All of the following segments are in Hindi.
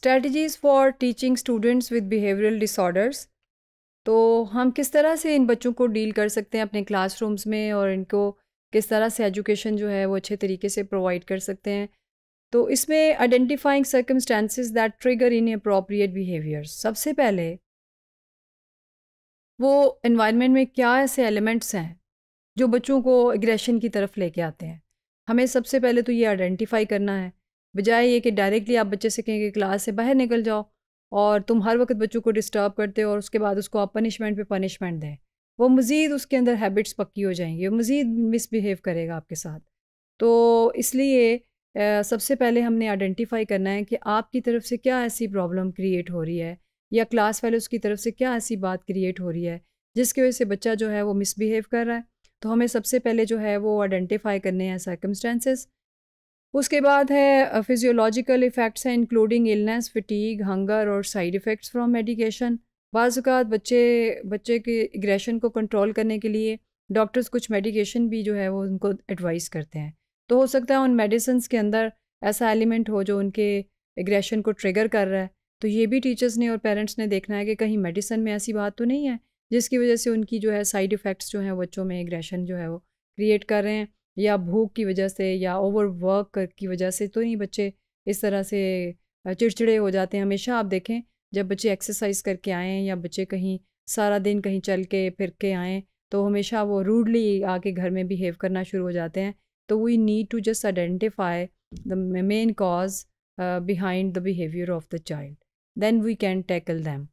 strategies for teaching students with behavioural disorders तो हम किस तरह से इन बच्चों को डील कर सकते हैं अपने क्लासरूम्स में और इनको किस तरह से एजुकेशन जो है वो अच्छे तरीके से प्रोवाइड कर सकते हैं तो इसमें identifying circumstances that trigger inappropriate behaviour सबसे पहले वो इन्वायरमेंट में क्या ऐसे एलिमेंट्स हैं जो बच्चों को एग्रेशन की तरफ लेके आते हैं हमें सबसे पहले तो ये आइडेंटिफाई करना है बजाय ये कि डायरेक्टली आप बच्चे से कहें कि क्लास से बाहर निकल जाओ और तुम हर वक्त बच्चों को डिस्टर्ब करते हो और उसके बाद उसको आप पनिशमेंट पे पनिशमेंट दें वो मज़ीद उसके अंदर हैबिट्स पक्की हो जाएंगी वो मज़ीद मिसबिहेव करेगा आपके साथ तो इसलिए सबसे पहले हमने आइडेंटिफाई करना है कि आपकी तरफ से क्या ऐसी प्रॉब्लम क्रिएट हो रही है या क्लास वाले की तरफ से क्या ऐसी बात क्रिएट हो रही है जिसकी वजह से बच्चा जो है वो मिसबिहेव कर रहा है तो हमें सबसे पहले जो है वो आइडेंटिफाई करने हैं सर्कमस्टेंसेस उसके बाद है फिजियोलॉजिकल इफ़ेक्ट्स हैं इंक्लूडिंग इलनेस फटीग हंगर और साइड इफ़ेक्ट्स फ्रॉम मेडिकेशन बाज़ात बच्चे बच्चे के एग्रेशन को कंट्रोल करने के लिए डॉक्टर्स कुछ मेडिकेशन भी जो है वो उनको एडवाइस करते हैं तो हो सकता है उन मेडिसन्स के अंदर ऐसा एलिमेंट हो जो उनके एग्रेशन को ट्रिगर कर रहा है तो ये भी टीचर्स ने और पेरेंट्स ने देखना है कि कहीं मेडिसिन में ऐसी बात तो नहीं है जिसकी वजह से उनकी जो है साइड इफ़ेक्ट्स जो हैं बच्चों में एग्रेशन जो है वो क्रिएट कर रहे हैं या भूख की वजह से या ओवर वर्क की वजह से तो नहीं बच्चे इस तरह से चिड़चिड़े हो जाते हैं हमेशा आप देखें जब बच्चे एक्सरसाइज करके आएँ या बच्चे कहीं सारा दिन कहीं चल के फिर के आएँ तो हमेशा वो रूडली आके घर में बिहेव करना शुरू हो जाते हैं तो we need to just identify the main cause behind the behaviour of the child then we can tackle them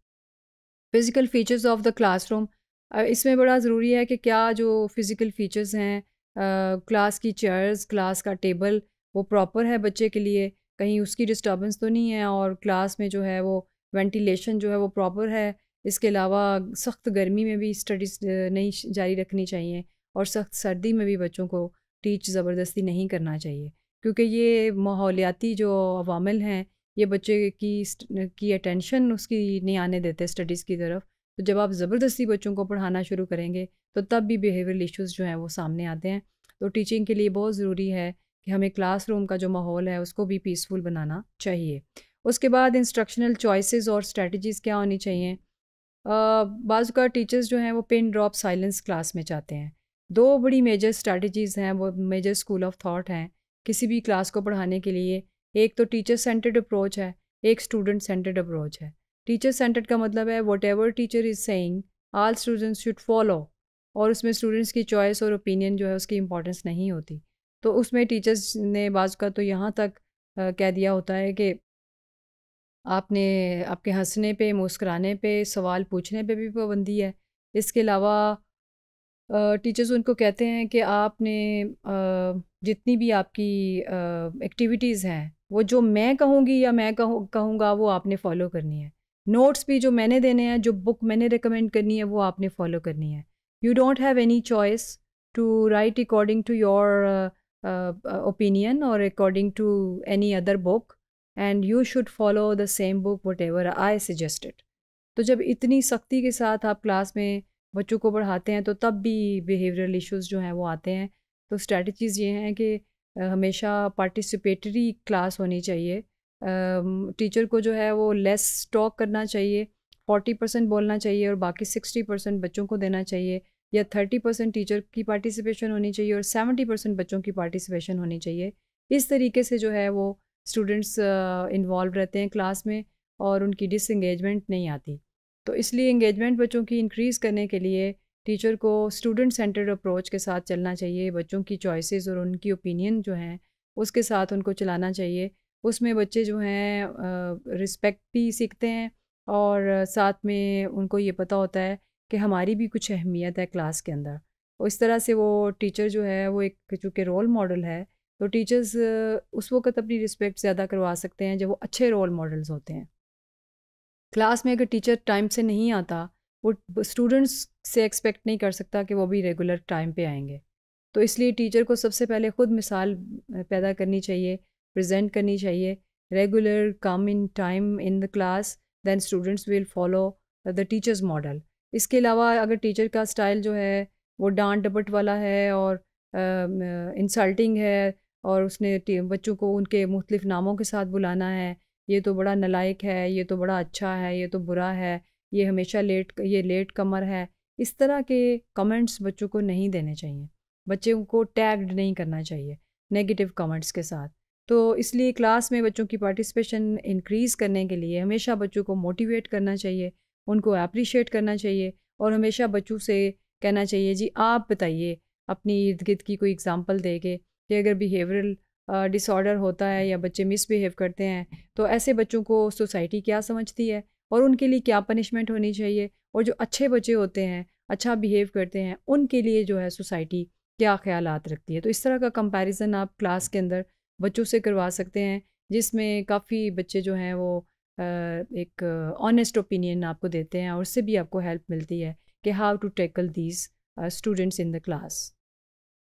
physical features of the classroom इसमें बड़ा ज़रूरी है कि क्या जो फ़िज़िकल फ़ीचर्स हैं क्लास की चेयर्स क्लास का टेबल वो प्रॉपर है बच्चे के लिए कहीं उसकी डिस्टर्बेंस तो नहीं है और क्लास में जो है वो वेंटिलेशन जो है वो प्रॉपर है इसके अलावा सख्त गर्मी में भी स्टडीज़ नहीं जारी रखनी चाहिए और सख्त सर्दी में भी बच्चों को टीच ज़बरदस्ती नहीं करना चाहिए क्योंकि ये माहौलियाती जो अवामिल हैं ये बच्चे की की अटेंशन उसकी नहीं आने देते स्टडीज़ की तरफ तो जब आप ज़बरदस्ती बच्चों को पढ़ाना शुरू करेंगे तो तब भी बिहेवियरल इश्यूज़ जो हैं वो सामने आते हैं तो टीचिंग के लिए बहुत ज़रूरी है कि हमें क्लासरूम का जो माहौल है उसको भी पीसफुल बनाना चाहिए उसके बाद इंस्ट्रक्शनल चॉइसेस और स्ट्रेटजीज़ क्या होनी चाहिए बाज़ का टीचर्स जो हैं वो पिन ड्रॉप साइलेंस क्लास में चाहते हैं दो बड़ी मेजर स्ट्रेटजीज़ हैं वो मेजर स्कूल ऑफ थॉट हैं किसी भी क्लास को पढ़ाने के लिए एक तो टीचर सेंटर्ड अप्रोच है एक स्टूडेंट सेंटर्ड अप्रोच है टीचर सेंटर्ड का मतलब है whatever teacher is saying all students should follow और उसमें स्टूडेंट्स की चॉइस और ओपिनियन जो है उसकी इम्पोर्टेंस नहीं होती तो उसमें टीचर्स ने बाज का तो यहाँ तक कह दिया होता है कि आपने आपके हंसने पे मुस्कराने पे सवाल पूछने पे भी पाबंदी है इसके अलावा टीचर्स उनको कहते हैं कि आपने जितनी भी आपकी एक्टिविटीज़ हैं वो जो मैं कहूँगी या मैं कहूँगा वो आपने फॉलो करनी है नोट्स भी जो मैंने देने हैं जो बुक मैंने रिकमेंड करनी है वो आपने फॉलो करनी है you don't have any choice to write according to your opinion और according to any other book and you should follow the same book whatever I suggested तो जब इतनी सख्ती के साथ आप क्लास में बच्चों को पढ़ाते हैं तो तब भी बिहेवियरल इश्यूज जो हैं वो आते हैं तो स्ट्रैटीज़ ये हैं कि uh, हमेशा पार्टिसिपेटरी क्लास होनी चाहिए टीचर को जो है वो लेस टॉक करना चाहिए फोर्टी परसेंट बोलना चाहिए और बाकी सिक्सटी परसेंट बच्चों को देना चाहिए या थर्टी परसेंट टीचर की पार्टिसिपेशन होनी चाहिए और सेवेंटी परसेंट बच्चों की पार्टिसिपेशन होनी चाहिए इस तरीके से जो है वो स्टूडेंट्स इन्वॉल्व रहते हैं क्लास में और उनकी डिसंगेजमेंट नहीं आती तो इसलिए इंगेजमेंट बच्चों की इंक्रीज़ करने के लिए टीचर को स्टूडेंट सेंटर्ड अप्रोच के साथ चलना चाहिए बच्चों की चॉइसेस और उनकी ओपिनियन जो हैं उसके साथ उनको चलाना चाहिए उसमें बच्चे जो हैं रिस्पेक्ट भी सीखते हैं और साथ में उनको ये पता होता है कि हमारी भी कुछ अहमियत है क्लास के अंदर और इस तरह से वो टीचर जो है वो एक चूँकि रोल मॉडल है तो टीचर्स उस वक्त अपनी रिस्पेक्ट ज़्यादा करवा सकते हैं जब वो अच्छे रोल मॉडल्स होते हैं क्लास में अगर टीचर टाइम से नहीं आता वो स्टूडेंट्स से एक्सपेक्ट नहीं कर सकता कि वो भी रेगुलर टाइम पे आएंगे तो इसलिए टीचर को सबसे पहले ख़ुद मिसाल पैदा करनी चाहिए प्रेजेंट करनी चाहिए regular come in time in the class then students will follow the teachers model इसके अलावा अगर टीचर का स्टाइल जो है वो डांट डपट वाला है और इंसल्टिंग uh, है और उसने बच्चों को उनके मुख्तलिफ नामों के साथ बुलाना है ये तो बड़ा नलायक है ये तो बड़ा अच्छा है ये तो बुरा है ये हमेशा लेट ये लेट कमर है इस तरह के कमेंट्स बच्चों को नहीं देने चाहिए बच्चों को टैग्ड नहीं करना चाहिए नेगेटिव कमेंट्स के साथ तो इसलिए क्लास में बच्चों की पार्टिसिपेशन इंक्रीज़ करने के लिए हमेशा बच्चों को मोटिवेट करना चाहिए उनको अप्रिशिएट करना चाहिए और हमेशा बच्चों से कहना चाहिए जी आप बताइए अपनी इर्द गिर्द की कोई एग्ज़ाम्पल दे के कि अगर बिहेवियरल डिसऑर्डर होता है या बच्चे मिसबिहेव करते हैं तो ऐसे बच्चों को सोसाइटी क्या समझती है और उनके लिए क्या पनिशमेंट होनी चाहिए और जो अच्छे बच्चे होते हैं अच्छा बिहेव करते हैं उनके लिए जो है सोसाइटी क्या ख्याल रखती है तो इस तरह का कंपैरिजन आप क्लास के अंदर बच्चों से करवा सकते हैं जिसमें काफ़ी बच्चे जो हैं वो एक ऑनेस्ट ओपिनियन आपको देते हैं और उससे भी आपको हेल्प मिलती है कि how to tackle these students in the class